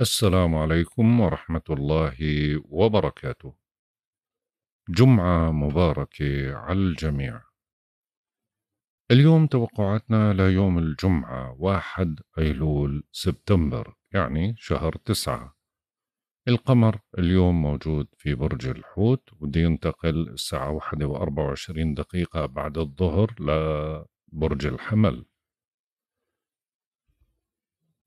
السلام عليكم ورحمة الله وبركاته. جمعة مباركة على الجميع. اليوم توقعاتنا ليوم الجمعة 1 أيلول سبتمبر يعني شهر تسعة. القمر اليوم موجود في برج الحوت ودي ينتقل الساعة واحدة وأربعة وعشرين دقيقة بعد الظهر لبرج الحمل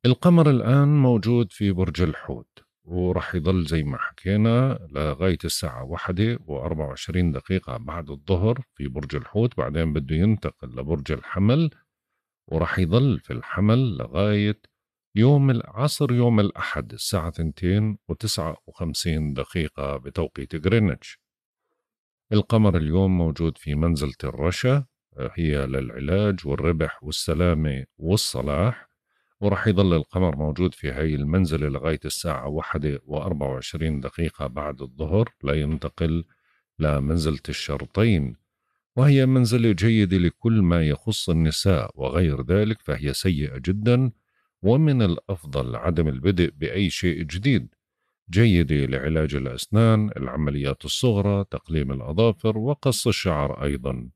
القمر الآن موجود في برج الحوت ورح يضل زي ما حكينا لغاية الساعة واحدة وأربعة وعشرين دقيقة بعد الظهر في برج الحوت بعدين بده ينتقل لبرج الحمل ورح يضل في الحمل لغاية يوم العصر يوم الأحد الساعة ثنتين وتسعة وخمسين دقيقة بتوقيت غرينتش القمر اليوم موجود في منزلة الرشا آه، هي للعلاج والربح والسلامة والصلاح وراح يظل القمر موجود في هاي المنزلة لغاية الساعة واحدة وأربعة وعشرين دقيقة بعد الظهر لينتقل لمنزلة الشرطين وهي منزلة جيدة لكل ما يخص النساء وغير ذلك فهي سيئة جدا ومن الأفضل عدم البدء بأي شيء جديد جيدة لعلاج الأسنان العمليات الصغرى تقليم الأظافر وقص الشعر أيضا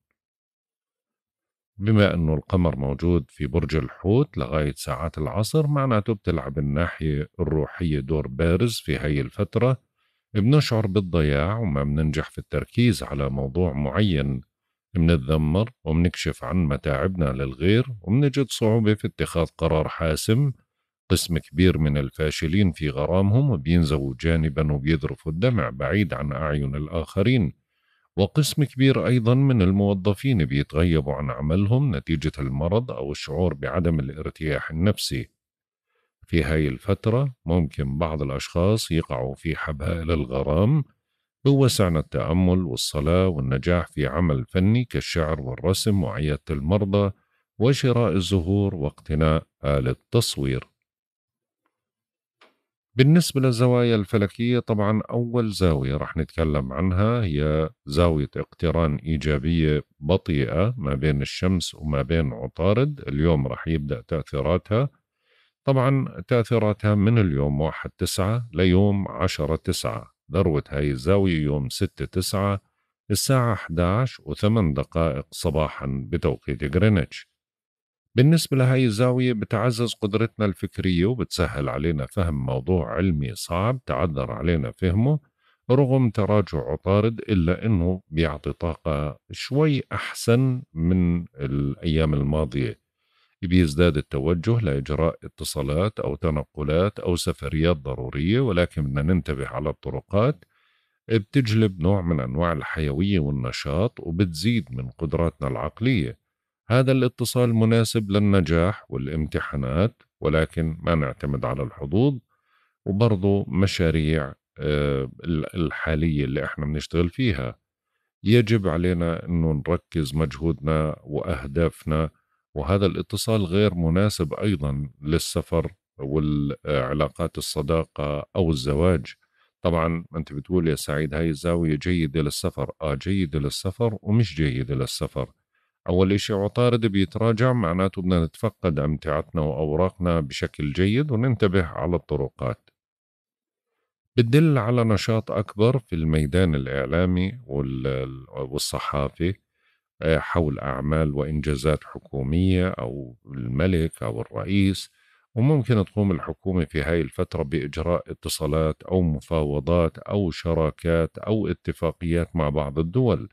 بما أنه القمر موجود في برج الحوت لغاية ساعات العصر معناته بتلعب الناحية الروحية دور بارز في هاي الفترة بنشعر بالضياع وما بننجح في التركيز على موضوع معين بنتذمر وبنكشف عن متاعبنا للغير وبنجد صعوبة في اتخاذ قرار حاسم قسم كبير من الفاشلين في غرامهم وبينزووا جانبا وبيذرفوا الدمع بعيد عن أعين الآخرين وقسم كبير أيضا من الموظفين بيتغيبوا عن عملهم نتيجة المرض أو الشعور بعدم الارتياح النفسي في هاي الفترة ممكن بعض الأشخاص يقعوا في حبائل الغرام بوسعنا التأمل والصلاة والنجاح في عمل فني كالشعر والرسم وعيادة المرضى وشراء الزهور واقتناء آلة تصوير بالنسبة للزوايا الفلكية طبعا أول زاوية رح نتكلم عنها هي زاوية اقتران إيجابية بطيئة ما بين الشمس وما بين عطارد اليوم رح يبدأ تأثيراتها طبعا تأثيراتها من اليوم 1 9 ليوم 10 9 ذروة هاي الزاوية يوم 6 9 الساعة 11 و8 دقائق صباحا بتوقيت غرينتش بالنسبة لهي الزاوية بتعزز قدرتنا الفكرية وبتسهل علينا فهم موضوع علمي صعب تعذر علينا فهمه رغم تراجع عطارد إلا أنه بيعطي طاقة شوي أحسن من الأيام الماضية بيزداد التوجه لإجراء اتصالات أو تنقلات أو سفريات ضرورية ولكن بدنا ننتبه على الطرقات بتجلب نوع من أنواع الحيوية والنشاط وبتزيد من قدراتنا العقلية هذا الاتصال مناسب للنجاح والامتحانات ولكن ما نعتمد على الحظوظ وبرضه مشاريع آه، الحالية اللي احنا بنشتغل فيها يجب علينا انه نركز مجهودنا واهدافنا وهذا الاتصال غير مناسب ايضا للسفر والعلاقات الصداقة او الزواج طبعا انت بتقول يا سعيد هاي الزاوية جيدة للسفر اه جيدة للسفر ومش جيدة للسفر أول إشي عطارد بيتراجع معناته بدنا نتفقد أمتعتنا وأوراقنا بشكل جيد وننتبه على الطرقات بتدل على نشاط أكبر في الميدان الإعلامي والصحافي آه، حول أعمال وإنجازات حكومية أو الملك أو الرئيس وممكن تقوم الحكومة في هاي الفترة بإجراء اتصالات أو مفاوضات أو شراكات أو اتفاقيات مع بعض الدول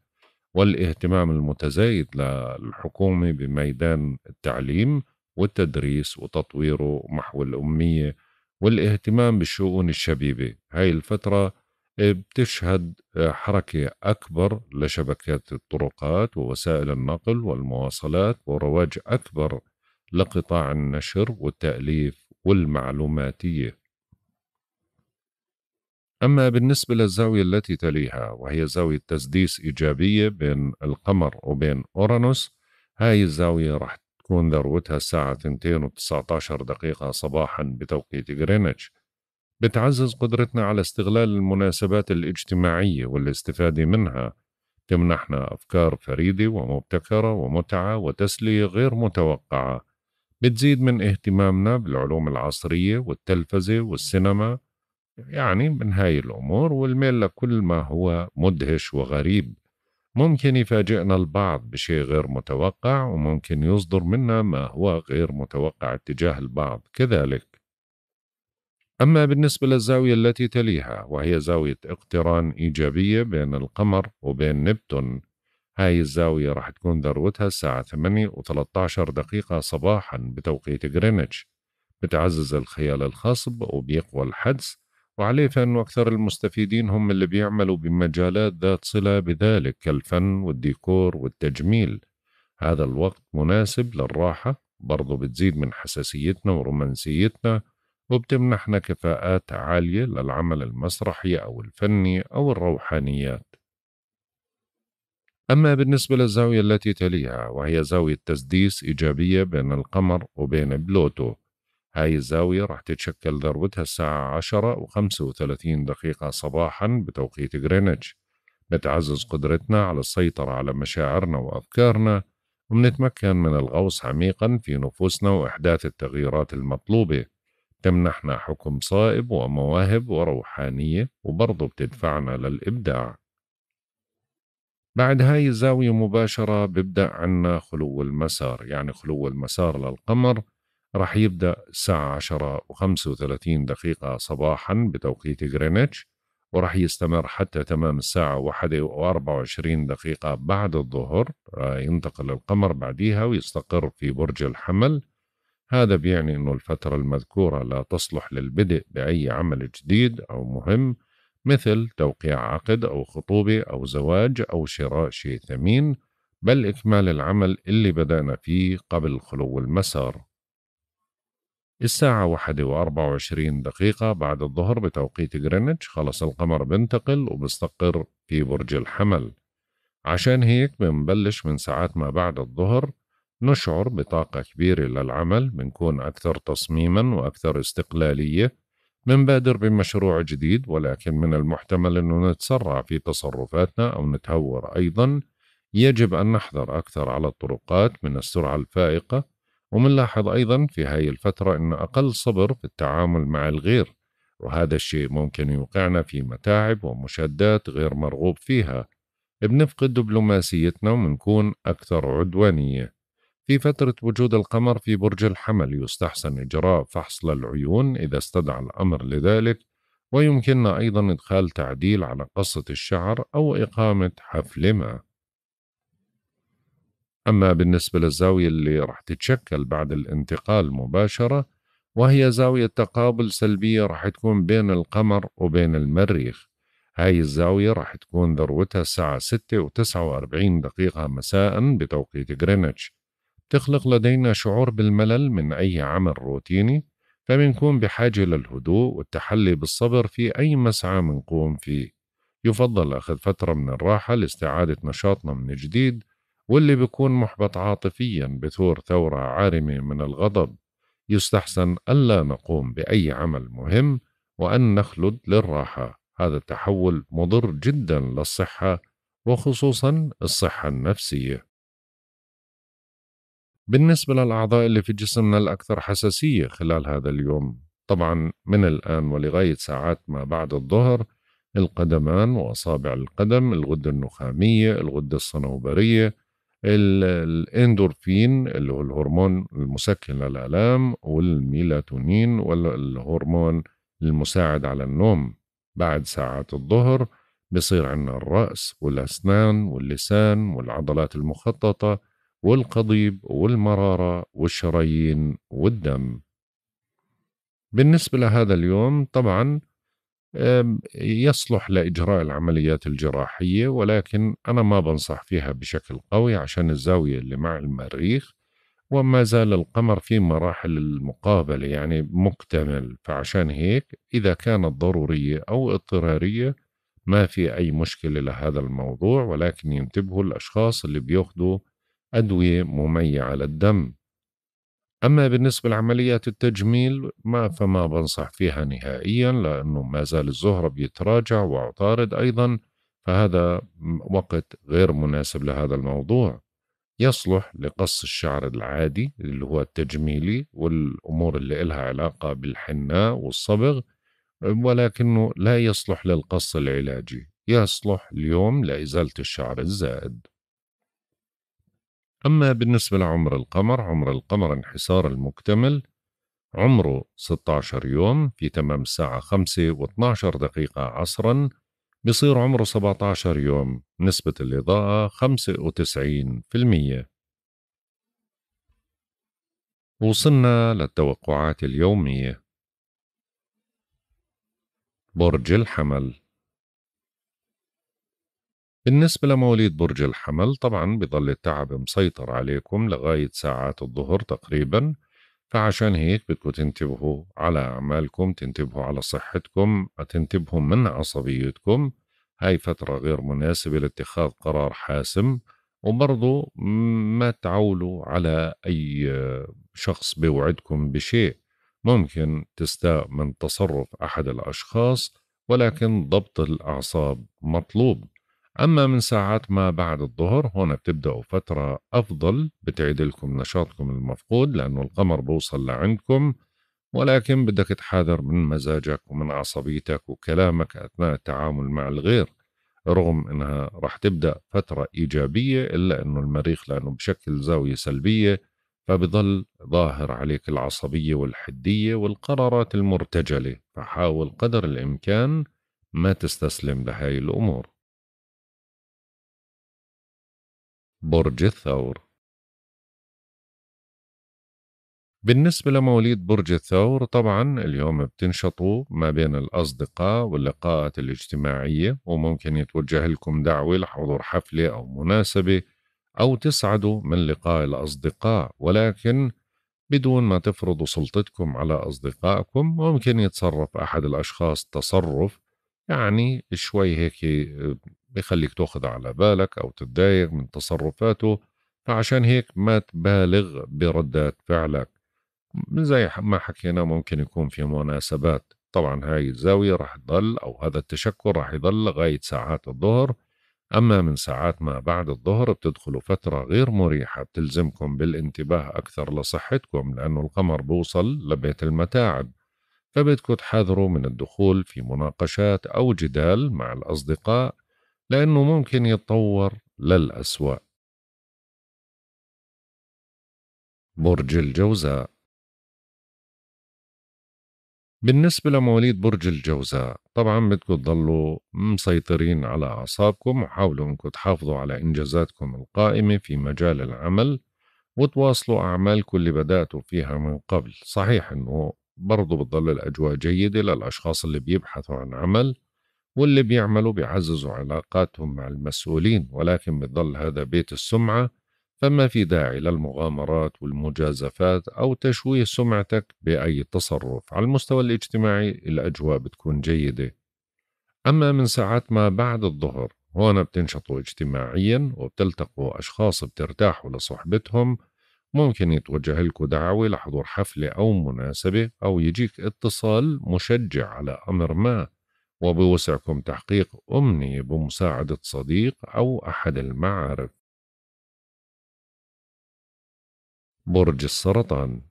والاهتمام المتزايد للحكومة بميدان التعليم والتدريس وتطويره محو الأمية والاهتمام بالشؤون الشبيبة هاي الفترة بتشهد حركة أكبر لشبكات الطرقات ووسائل النقل والمواصلات ورواج أكبر لقطاع النشر والتأليف والمعلوماتية أما بالنسبة للزاوية التي تليها وهي زاوية تسديس إيجابية بين القمر وبين أورانوس هاي الزاوية راح تكون ذروتها الساعة 2 و 19 دقيقة صباحا بتوقيت غرينتش بتعزز قدرتنا على استغلال المناسبات الاجتماعية والاستفادة منها تمنحنا أفكار فريدة ومبتكرة ومتعة وتسلية غير متوقعة بتزيد من اهتمامنا بالعلوم العصرية والتلفزة والسينما يعني من هاي الأمور والميل لكل ما هو مدهش وغريب ممكن يفاجئنا البعض بشيء غير متوقع وممكن يصدر منا ما هو غير متوقع اتجاه البعض كذلك أما بالنسبة للزاوية التي تليها وهي زاوية اقتران إيجابية بين القمر وبين نبتون هاي الزاوية راح تكون ذروتها الساعة 8 و 13 دقيقة صباحا بتوقيت غرينتش بتعزز الخيال الخصب وبيقوى الحدس وعليه فإنه أكثر المستفيدين هم اللي بيعملوا بمجالات ذات صلة بذلك كالفن والديكور والتجميل هذا الوقت مناسب للراحة برضه بتزيد من حساسيتنا ورومانسيتنا وبتمنحنا كفاءات عالية للعمل المسرحي أو الفني أو الروحانيات أما بالنسبة للزاوية التي تليها وهي زاوية تسديس إيجابية بين القمر وبين بلوتو هاي الزاوية راح تتشكل ذروتها الساعة عشرة وخمسة وثلاثين دقيقة صباحا بتوقيت غرينتش بتعزز قدرتنا على السيطرة على مشاعرنا وأفكارنا وبنتمكن من الغوص عميقا في نفوسنا وإحداث التغييرات المطلوبة تمنحنا حكم صائب ومواهب وروحانية وبرضه بتدفعنا للإبداع بعد هاي الزاوية مباشرة ببدأ عنا خلو المسار يعني خلو المسار للقمر راح يبدأ الساعة 10 و35 دقيقة صباحا بتوقيت غرينتش وراح يستمر حتى تمام الساعة واحدة وأربعة وعشرين دقيقة بعد الظهر آه، ينتقل القمر بعديها ويستقر في برج الحمل هذا بيعني أنه الفترة المذكورة لا تصلح للبدء بأي عمل جديد أو مهم مثل توقيع عقد أو خطوبة أو زواج أو شراء شيء ثمين بل إكمال العمل اللي بدأنا فيه قبل خلو المسار الساعة واحدة وأربعة وعشرين دقيقة بعد الظهر بتوقيت غرينتش خلص القمر بنتقل وبستقر في برج الحمل عشان هيك بنبلش من ساعات ما بعد الظهر نشعر بطاقة كبيرة للعمل بنكون أكثر تصميما وأكثر استقلالية بنبادر بمشروع جديد ولكن من المحتمل أنه نتسرع في تصرفاتنا أو نتهور أيضا يجب أن نحذر أكثر على الطرقات من السرعة الفائقة ومنلاحظ أيضا في هاي الفترة أن أقل صبر في التعامل مع الغير وهذا الشيء ممكن يوقعنا في متاعب ومشادات غير مرغوب فيها بنفقد دبلوماسيتنا ومنكون أكثر عدوانية في فترة وجود القمر في برج الحمل يستحسن إجراء فحص للعيون إذا استدعى الأمر لذلك ويمكننا أيضا إدخال تعديل على قصة الشعر أو إقامة حفل ما أما بالنسبة للزاوية اللي راح تتشكل بعد الانتقال مباشرة وهي زاوية تقابل سلبية راح تكون بين القمر وبين المريخ هاي الزاوية راح تكون ذروتها الساعة 6 و 49 دقيقة مساء بتوقيت غرينتش تخلق لدينا شعور بالملل من أي عمل روتيني فبنكون بحاجة للهدوء والتحلي بالصبر في أي مسعى منقوم فيه يفضل أخذ فترة من الراحة لاستعادة نشاطنا من جديد واللي بيكون محبط عاطفيا بثور ثورة عارمة من الغضب يستحسن ألا نقوم بأي عمل مهم وأن نخلد للراحة هذا التحول مضر جدا للصحة وخصوصا الصحة النفسية بالنسبة للأعضاء اللي في جسمنا الأكثر حساسية خلال هذا اليوم طبعا من الآن ولغاية ساعات ما بعد الظهر القدمان وأصابع القدم الغدة النخامية الغدة الصنوبرية الاندورفين اللي هو الهرمون المسكن للآلام والميلاتونين والهرمون المساعد على النوم بعد ساعات الظهر بصير عندنا الرأس والأسنان واللسان والعضلات المخططة والقضيب والمرارة والشرايين والدم بالنسبة لهذا اليوم طبعا يصلح لإجراء العمليات الجراحية ولكن أنا ما بنصح فيها بشكل قوي عشان الزاوية اللي مع المريخ وما زال القمر في مراحل المقابلة يعني مكتمل فعشان هيك إذا كانت ضرورية أو اضطرارية ما في أي مشكلة لهذا الموضوع ولكن ينتبهوا الأشخاص اللي بياخذوا أدوية مميعة للدم أما بالنسبة لعمليات التجميل ما فما بنصح فيها نهائيا لأنه ما زال الزهرة بيتراجع وعطارد أيضا فهذا وقت غير مناسب لهذا الموضوع يصلح لقص الشعر العادي اللي هو التجميلي والأمور اللي إلها علاقة بالحناء والصبغ ولكنه لا يصلح للقص العلاجي يصلح اليوم لإزالة الشعر الزائد أما بالنسبة لعمر القمر عمر القمر انحسار المكتمل عمره 16 يوم في تمام الساعة 5 و12 دقيقة عصرا بصير عمره 17 يوم نسبة الإضاءة 95% وصلنا للتوقعات اليومية برج الحمل بالنسبة لمواليد برج الحمل طبعا بضل التعب مسيطر عليكم لغاية ساعات الظهر تقريبا فعشان هيك بدكم تنتبهوا على أعمالكم تنتبهوا على صحتكم تنتبهوا من عصبيتكم هاي فترة غير مناسبة لاتخاذ قرار حاسم وبرضو ما تعولوا على أي شخص بيوعدكم بشيء ممكن تستاء من تصرف أحد الأشخاص ولكن ضبط الأعصاب مطلوب أما من ساعات ما بعد الظهر هون بتبدأوا فترة أفضل بتعيد لكم نشاطكم المفقود لأنه القمر بوصل لعندكم ولكن بدك تحاذر من مزاجك ومن عصبيتك وكلامك أثناء التعامل مع الغير رغم انها راح تبدا فتره ايجابيه الا انه المريخ لانه بشكل زاويه سلبيه فبضل ظاهر عليك العصبيه والحديه والقرارات المرتجله فحاول قدر الامكان ما تستسلم لهاي الامور برج الثور بالنسبة لمواليد برج الثور طبعا اليوم بتنشطوا ما بين الأصدقاء واللقاءات الاجتماعية وممكن يتوجه لكم دعوة لحضور حفلة أو مناسبة أو تسعدوا من لقاء الأصدقاء ولكن بدون ما تفرضوا سلطتكم على أصدقائكم ممكن يتصرف أحد الأشخاص تصرف يعني شوي هيك بيخليك تاخذ على بالك أو تتضايق من تصرفاته فعشان هيك ما تبالغ بردات فعلك زي ما حكينا ممكن يكون في مناسبات طبعا هاي الزاوية راح تضل أو هذا التشكل راح يضل لغاية ساعات الظهر أما من ساعات ما بعد الظهر بتدخلوا فترة غير مريحة بتلزمكم بالانتباه أكثر لصحتكم لأنه القمر بوصل لبيت المتاعب فبدكم تحذروا من الدخول في مناقشات أو جدال مع الأصدقاء لأنه ممكن يتطور للأسوأ برج الجوزاء بالنسبة لمواليد برج الجوزاء طبعا بدكم تضلوا مسيطرين على أعصابكم وحاولوا أنكم تحافظوا على إنجازاتكم القائمة في مجال العمل وتواصلوا أعمالكم اللي بدأتوا فيها من قبل صحيح أنه برضو بتضل الأجواء جيدة للأشخاص اللي بيبحثوا عن عمل واللي بيعملوا بيعززوا علاقاتهم مع المسؤولين ولكن بتضل هذا بيت السمعة فما في داعي للمغامرات والمجازفات أو تشويه سمعتك بأي تصرف على المستوى الاجتماعي الأجواء بتكون جيدة أما من ساعات ما بعد الظهر هون بتنشطوا اجتماعيا وبتلتقوا أشخاص بترتاحوا لصحبتهم ممكن يتوجه لكم دعوة لحضور حفلة أو مناسبة أو يجيك اتصال مشجع على أمر ما وبوسعكم تحقيق أمنية بمساعدة صديق أو أحد المعارف. برج السرطان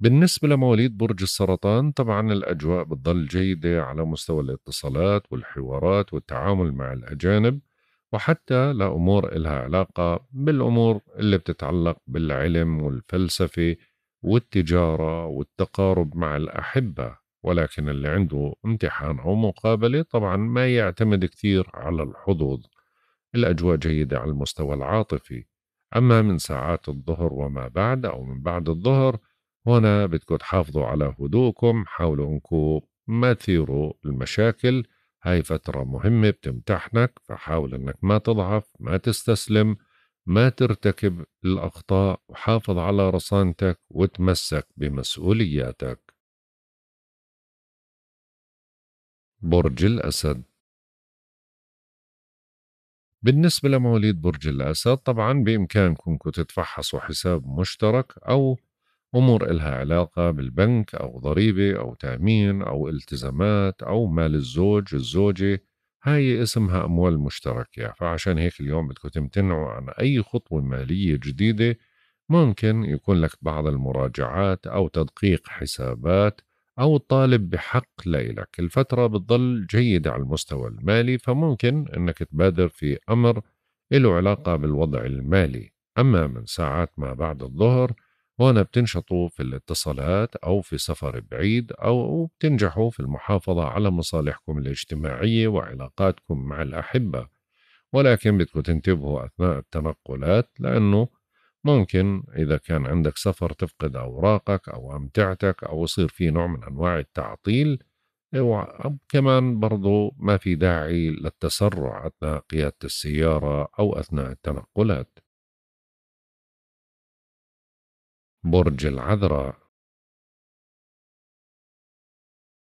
بالنسبة لمواليد برج السرطان طبعا الأجواء بتضل جيدة على مستوى الاتصالات والحوارات والتعامل مع الأجانب وحتى لأمور إلها علاقة بالأمور اللي بتتعلق بالعلم والفلسفة والتجارة والتقارب مع الأحبة ولكن اللي عنده امتحان أو مقابلة طبعا ما يعتمد كثير على الحظوظ الأجواء جيدة على المستوى العاطفي أما من ساعات الظهر وما بعد أو من بعد الظهر هنا بدكم تحافظوا على هدوءكم حاولوا أنكم ما تثيروا المشاكل هاي فترة مهمة بتمتحنك فحاول أنك ما تضعف ما تستسلم ما ترتكب الأخطاء وحافظ على رصانتك وتمسك بمسؤولياتك برج الأسد بالنسبة لمواليد برج الأسد طبعا بإمكانكم تتفحصوا حساب مشترك أو أمور إلها علاقة بالبنك أو ضريبة أو تأمين أو التزامات أو مال الزوج الزوجة هاي اسمها أموال مشتركة فعشان هيك اليوم بدكم تمتنعوا عن أي خطوة مالية جديدة ممكن يكون لك بعض المراجعات أو تدقيق حسابات أو الطالب بحق لإلك الفترة بتضل جيدة على المستوى المالي فممكن أنك تبادر في أمر له علاقة بالوضع المالي أما من ساعات ما بعد الظهر هنا بتنشطوا في الاتصالات أو في سفر بعيد أو بتنجحوا في المحافظة على مصالحكم الاجتماعية وعلاقاتكم مع الأحبة ولكن بدكم تنتبهوا أثناء التنقلات لأنه ممكن إذا كان عندك سفر تفقد أوراقك أو أمتعتك أو يصير في نوع من أنواع التعطيل إيوه، كمان برضو ما في داعي للتسرع أثناء قيادة السيارة أو أثناء التنقلات برج العذراء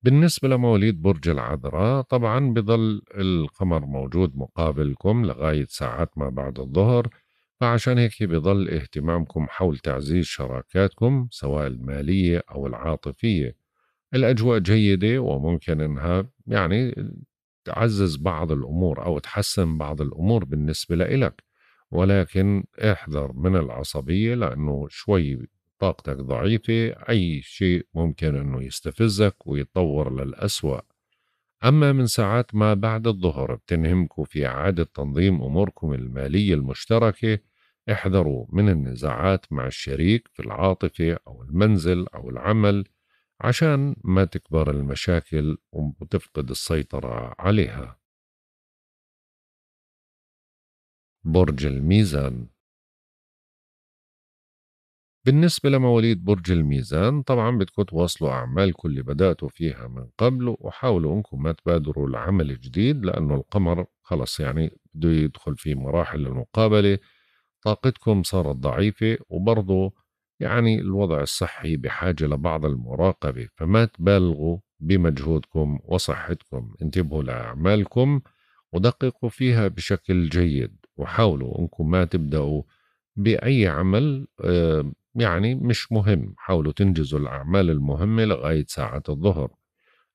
بالنسبة لمواليد برج العذراء طبعا بظل القمر موجود مقابلكم لغاية ساعات ما بعد الظهر فعشان هيك بضل اهتمامكم حول تعزيز شراكاتكم سواء المالية أو العاطفية الأجواء جيدة وممكن أنها يعني تعزز بعض الأمور أو تحسن بعض الأمور بالنسبة لإلك ولكن احذر من العصبية لأنه شوي طاقتك ضعيفة أي شيء ممكن أنه يستفزك ويتطور للأسوأ أما من ساعات ما بعد الظهر بتنهمكم في إعادة تنظيم أموركم المالية المشتركة احذروا من النزاعات مع الشريك في العاطفة أو المنزل أو العمل عشان ما تكبر المشاكل وتفقد السيطرة عليها برج الميزان بالنسبة لمواليد برج الميزان طبعا بدكم تواصلوا أعمالكم اللي بدأتوا فيها من قبل وحاولوا أنكم ما تبادروا العمل الجديد لأنه القمر خلص يعني بده يدخل في مراحل المقابلة طاقتكم صارت ضعيفة وبرضه يعني الوضع الصحي بحاجة لبعض المراقبة فما تبالغوا بمجهودكم وصحتكم انتبهوا لأعمالكم ودققوا فيها بشكل جيد وحاولوا أنكم ما تبدأوا بأي عمل يعني مش مهم حاولوا تنجزوا الأعمال المهمة لغاية ساعة الظهر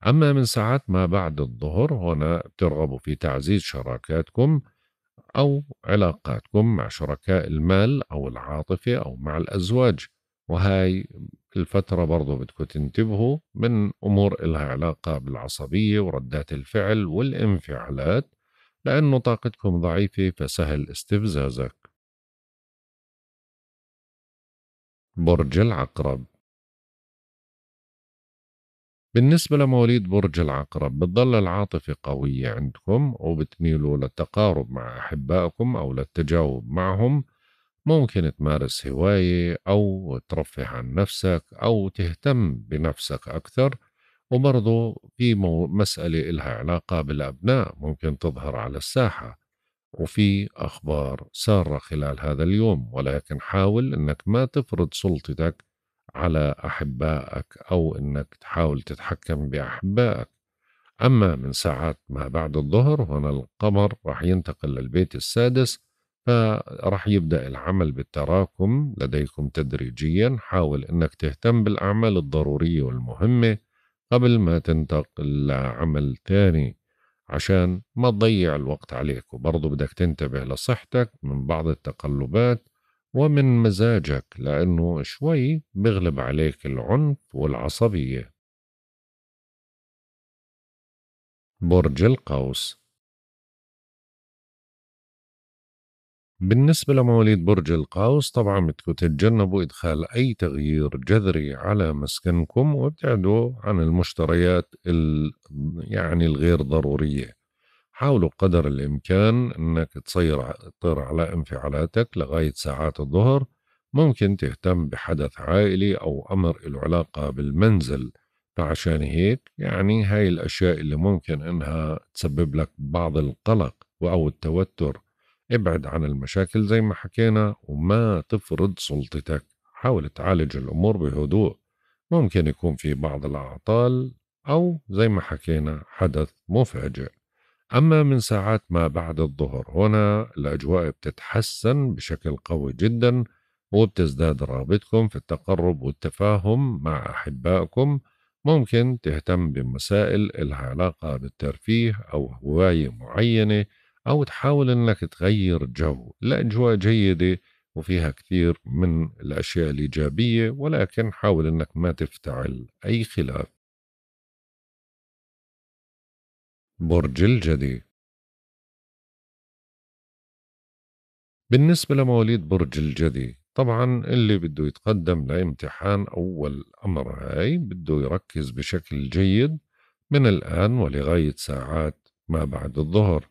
أما من ساعات ما بعد الظهر هنا بترغبوا في تعزيز شراكاتكم أو علاقاتكم مع شركاء المال أو العاطفة أو مع الأزواج وهاي الفترة برضو بدكم تنتبهوا من أمور إلها علاقة بالعصبية وردات الفعل والانفعالات لأنه طاقتكم ضعيفة فسهل استفزازك برج العقرب بالنسبة لمواليد برج العقرب بتظل العاطفة قوية عندكم وبتميلوا للتقارب مع أحبائكم أو للتجاوب معهم ممكن تمارس هواية أو ترفه عن نفسك أو تهتم بنفسك أكثر وبرضه في مسألة إلها علاقة بالأبناء ممكن تظهر على الساحة وفي أخبار سارة خلال هذا اليوم ولكن حاول أنك ما تفرض سلطتك على احبائك او انك تحاول تتحكم باحبائك اما من ساعات ما بعد الظهر هنا القمر راح ينتقل للبيت السادس فراح يبدا العمل بالتراكم لديكم تدريجيا حاول انك تهتم بالاعمال الضروريه والمهمه قبل ما تنتقل لعمل ثاني عشان ما تضيع الوقت عليك وبرضه بدك تنتبه لصحتك من بعض التقلبات ومن مزاجك لأنه شوي بغلب عليك العنف والعصبية برج القوس بالنسبة لمواليد برج القوس طبعا بدكم تتجنبوا إدخال أي تغيير جذري على مسكنكم وابتعدوا عن المشتريات يعني الغير ضرورية حاولوا قدر الإمكان أنك تصير تطير على انفعالاتك لغاية ساعات الظهر ممكن تهتم بحدث عائلي أو أمر له علاقة بالمنزل فعشان هيك يعني هاي الأشياء اللي ممكن إنها تسبب لك بعض القلق أو التوتر ابعد عن المشاكل زي ما حكينا وما تفرض سلطتك حاول تعالج الأمور بهدوء ممكن يكون في بعض الأعطال أو زي ما حكينا حدث مفاجئ أما من ساعات ما بعد الظهر هنا الأجواء بتتحسن بشكل قوي جدا وبتزداد رغبتكم في التقرب والتفاهم مع أحبائكم ممكن تهتم بمسائل إلها علاقة بالترفيه أو هواية معينة أو تحاول إنك تغير جو الأجواء جيدة وفيها كثير من الأشياء الإيجابية ولكن حاول إنك ما تفتعل أي خلاف برج الجدي بالنسبة لمواليد برج الجدي طبعا اللي بده يتقدم لامتحان أول أمر هاي بده يركز بشكل جيد من الآن ولغاية ساعات ما بعد الظهر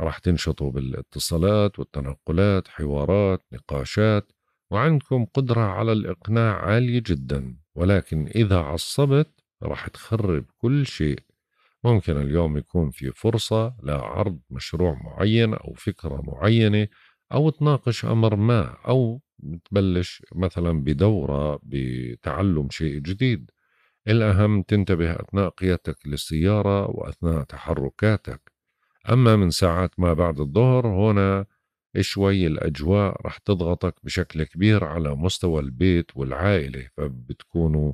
راح تنشطوا بالاتصالات والتنقلات حوارات نقاشات وعندكم قدرة على الإقناع عالية جدا ولكن إذا عصبت راح تخرب كل شيء ممكن اليوم يكون في فرصة لعرض مشروع معين أو فكرة معينة أو تناقش أمر ما أو تبلش مثلا بدورة بتعلم شيء جديد الأهم تنتبه أثناء قيادتك للسيارة وأثناء تحركاتك أما من ساعات ما بعد الظهر هنا شوي الأجواء رح تضغطك بشكل كبير على مستوى البيت والعائلة فبتكونوا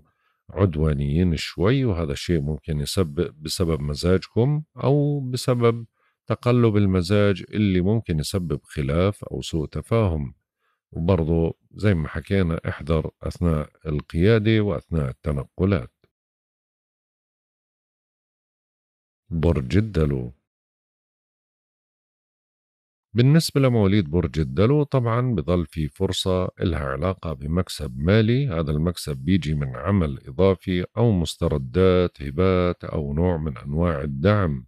عدوانيين شوي وهذا الشيء ممكن يسبب بسبب مزاجكم أو بسبب تقلب المزاج اللي ممكن يسبب خلاف أو سوء تفاهم وبرضه زي ما حكينا احذر أثناء القيادة وأثناء التنقلات برج الدلو بالنسبة لمواليد برج الدلو طبعا بضل في فرصة إلها علاقة بمكسب مالي هذا المكسب بيجي من عمل إضافي أو مستردات هبات أو نوع من أنواع الدعم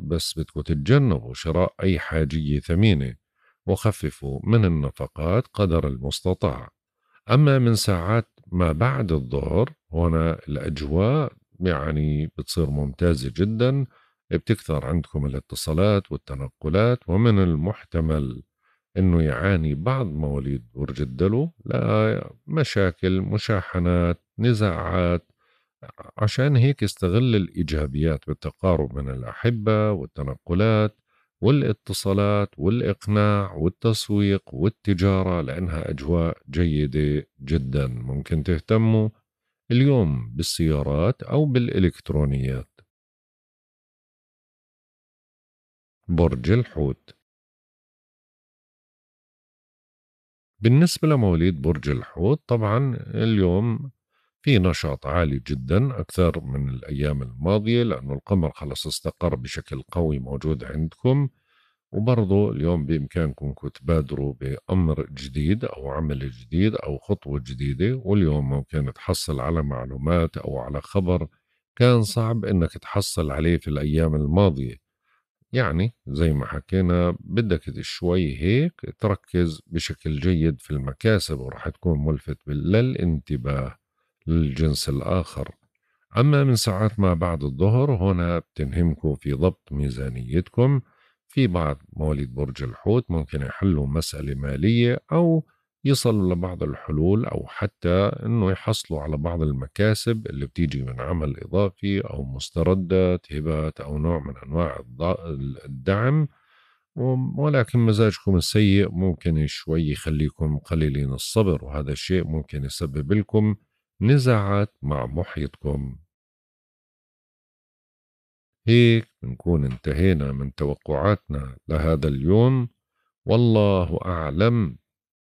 بس بدكم تتجنبوا شراء أي حاجية ثمينة وخففوا من النفقات قدر المستطاع أما من ساعات ما بعد الظهر هنا الأجواء يعني بتصير ممتازة جداً بتكثر عندكم الاتصالات والتنقلات ومن المحتمل انه يعاني بعض مواليد برج الدلو لمشاكل مشاحنات نزاعات عشان هيك استغل الايجابيات بالتقارب من الاحبه والتنقلات والاتصالات والاقناع والتسويق والتجاره لانها اجواء جيده جدا ممكن تهتموا اليوم بالسيارات او بالالكترونيات برج الحوت بالنسبة لمواليد برج الحوت طبعا اليوم في نشاط عالي جدا أكثر من الأيام الماضية لأنه القمر خلص استقر بشكل قوي موجود عندكم وبرضه اليوم بإمكانكم تبادروا بأمر جديد أو عمل جديد أو خطوة جديدة واليوم ممكن تحصل على معلومات أو على خبر كان صعب أنك تحصل عليه في الأيام الماضية يعني زي ما حكينا بدك شوي هيك تركز بشكل جيد في المكاسب وراح تكون ملفت للانتباه للجنس الآخر أما من ساعات ما بعد الظهر هنا بتنهمكم في ضبط ميزانيتكم في بعض مواليد برج الحوت ممكن يحلوا مسألة مالية أو يصلوا لبعض الحلول او حتى انه يحصلوا على بعض المكاسب اللي بتيجي من عمل اضافي او مستردات هبات او نوع من انواع الدعم ولكن مزاجكم السيء ممكن شوي يخليكم قليلين الصبر وهذا الشيء ممكن يسبب لكم نزاعات مع محيطكم هيك بنكون انتهينا من توقعاتنا لهذا اليوم والله أعلم